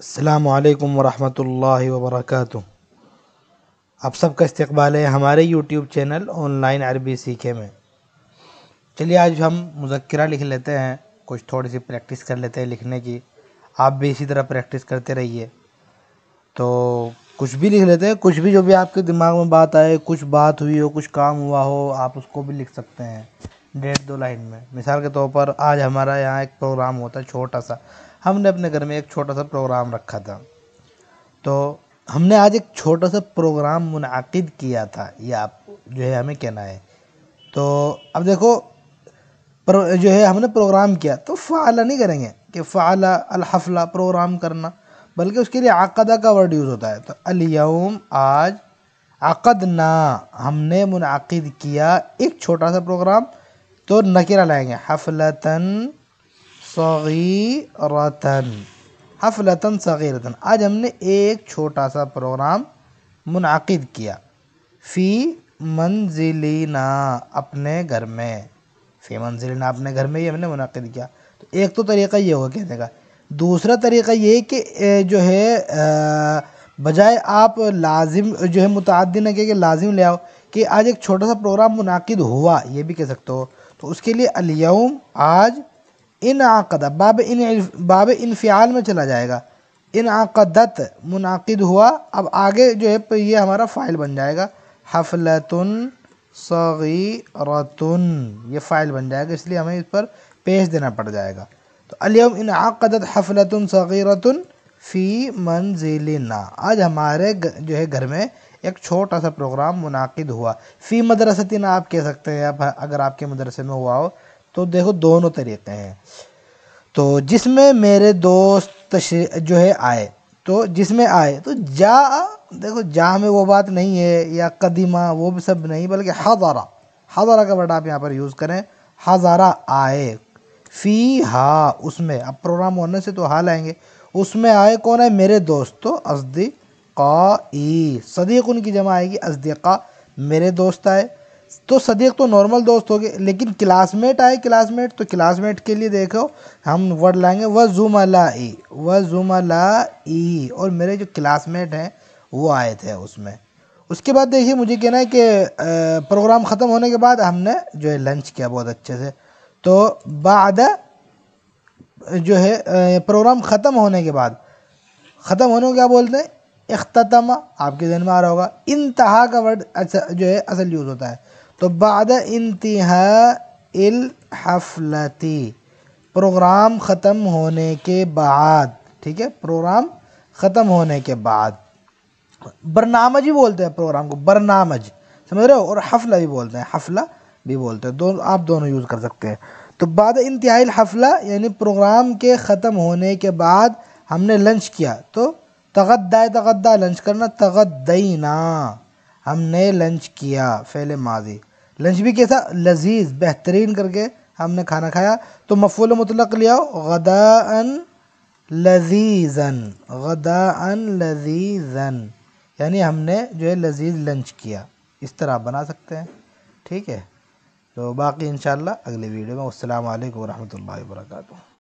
अल्लाम वरहमल वबरक आप सबका इस्तबाल है हमारे यूट्यूब चैनल ऑनलाइन अरबी सीखे में चलिए आज हम मुजक्रा लिख लेते हैं कुछ थोड़ी सी प्रैक्टिस कर लेते हैं लिखने की आप भी इसी तरह प्रैक्टिस करते रहिए तो कुछ भी लिख लेते हैं कुछ भी जो भी आपके दिमाग में बात आए कुछ बात हुई हो कुछ काम हुआ हो आप उसको भी लिख सकते हैं डेढ़ दो लाइन में मिसाल के तौर पर आज हमारा यहाँ एक प्रोग्राम होता है छोटा सा हमने अपने घर में एक छोटा सा प्रोग्राम रखा था तो हमने आज एक छोटा सा प्रोग्राम मुनद किया था ये आप जो है हमें कहना है तो अब देखो जो है हमने प्रोग्राम किया तो फ़ाला नहीं करेंगे कि फ़ाला अलहफला प्रोग्राम करना बल्कि उसके लिए आकदा का वर्ड यूज़ होता है तो अलियम आज आकद ना हमने मुनद किया एक छोटा सा प्रोग्राम तो नकेरा लाएंगे हफलतन सगीरतन हफलतन सगीरतन आज हमने एक छोटा सा प्रोग्राम मुनद किया फ़ी मंजिलीना अपने घर में फ़ी मंजिलीना अपने घर में ही हमने मुनद किया तो एक तो तरीका ये होगा कहने का दूसरा तरीका ये कि जो है बजाय आप लाजिम जो है मुतद न कह के लाजिम ले आओ कि आज एक छोटा सा प्रोग्राम मुनद हुआ ये भी कह सकते हो तो उसके लिए अलियम आज इन आकद बाब इन बाब इनफियाल में चला जाएगा इन आकदत मुनद हुआ अब आगे जो है ये हमारा फ़ाइल बन जाएगा हफलतन रतन ये फ़ाइल बन जाएगा इसलिए हमें इस पर पेश देना पड़ जाएगा तो अलियम इन आकदत हफलतन सगीरतन फ़ी मंजिलना आज हमारे जो है घर में एक छोटा सा प्रोग्राम मुनद हुआ फ़ी ना आप कह सकते हैं आप अगर आपके मदरसे में हुआ हो तो देखो दोनों तरीक़े हैं तो जिसमें मेरे दोस्त तशरी जो है आए तो जिसमें आए तो जा देखो जा में वो बात नहीं है या कदीमा वो भी सब नहीं बल्कि हज़ारा हज़ारा का वर्ड आप यहाँ पर यूज़ करें हज़ारा आए फ़ी हा उसमें अब प्रोग्राम होने से तो हा आएंगे उसमें आए कौन है मेरे दोस्त तो असदी ई सदीक उनकी जमा आएगी असदका मेरे दोस्त आए तो सदीक तो नॉर्मल दोस्त हो गए लेकिन क्लासमेट आए क्लासमेट तो क्लासमेट के लिए देखो हम वर्ड लाएंगे व जुमला ई व जुमला ई और मेरे जो क्लासमेट हैं वो आए थे उसमें उसके बाद देखिए मुझे कहना है कि प्रोग्राम ख़त्म होने के बाद हमने जो है लंच किया बहुत अच्छे से तो बाद जो है प्रोग्राम ख़त्म होने के बाद ख़त्म होने को क्या बोलते हैं अख्ताम आपके जहन में आ रहा होगा इंतहा का वर्ड अच्छा जो है असल यूज़ होता है तो बाद इंतहा हफलती प्रोग्राम ख़त्म होने के बाद ठीक है प्रोग्राम ख़त्म होने के बाद बरनामज ही बोलते हैं प्रोग्राम को बरनामज समझ रहे हो और हफला भी बोलते हैं हफला भी बोलते हैं दोनों आप दोनों यूज़ कर सकते हैं तो बाद इंतहाई हफला यानी प्रोग्राम के ख़त्म होने के बाद हमने लंच किया तो तगद्दा तगद्दा लंच करना तगद्दीना हमने लंच किया फैल माजी लंच भी कैसा लजीज बेहतरीन करके हमने खाना खाया तो मफूल मुतलक ले गदान लजीजन गदान लजीजन यानी हमने जो है लजीज लंच किया इस तरह आप बना सकते हैं ठीक है तो बाकी इन अगले वीडियो में असल वरहमल वर्का